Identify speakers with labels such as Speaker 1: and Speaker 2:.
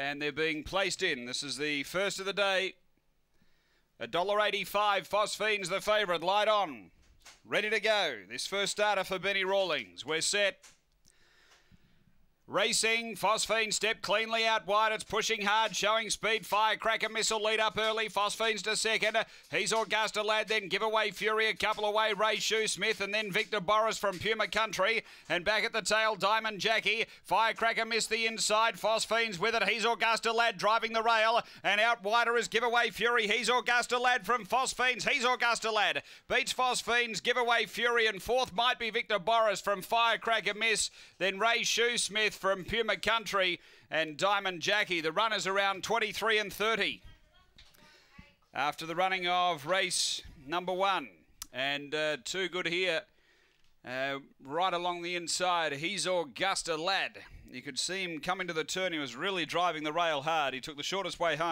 Speaker 1: and they're being placed in. This is the first of the day. A dollar eighty-five. Phosphine's the favourite, light on. Ready to go. This first starter for Benny Rawlings. We're set. Racing, Phosphine step cleanly out wide. It's pushing hard, showing speed. Firecracker missile lead up early. Phosphine's to second. He's Augusta Lad, then give away Fury, a couple away Ray Shoe Smith, and then Victor Boris from Puma Country. And back at the tail, Diamond Jackie. Firecracker missed the inside. Phosphine's with it. He's Augusta Lad driving the rail. And out wider is Giveaway Fury. He's Augusta Lad from Phosphine's. He's Augusta Lad. Beats Phosphine's. Giveaway Fury. And fourth might be Victor Boris from Firecracker Miss. Then Ray Shoe Smith from Puma Country and Diamond Jackie. The runners around 23 and 30 after the running of race number one. And uh, too good here. Uh, right along the inside, he's Augusta Lad. You could see him coming to the turn. He was really driving the rail hard. He took the shortest way home.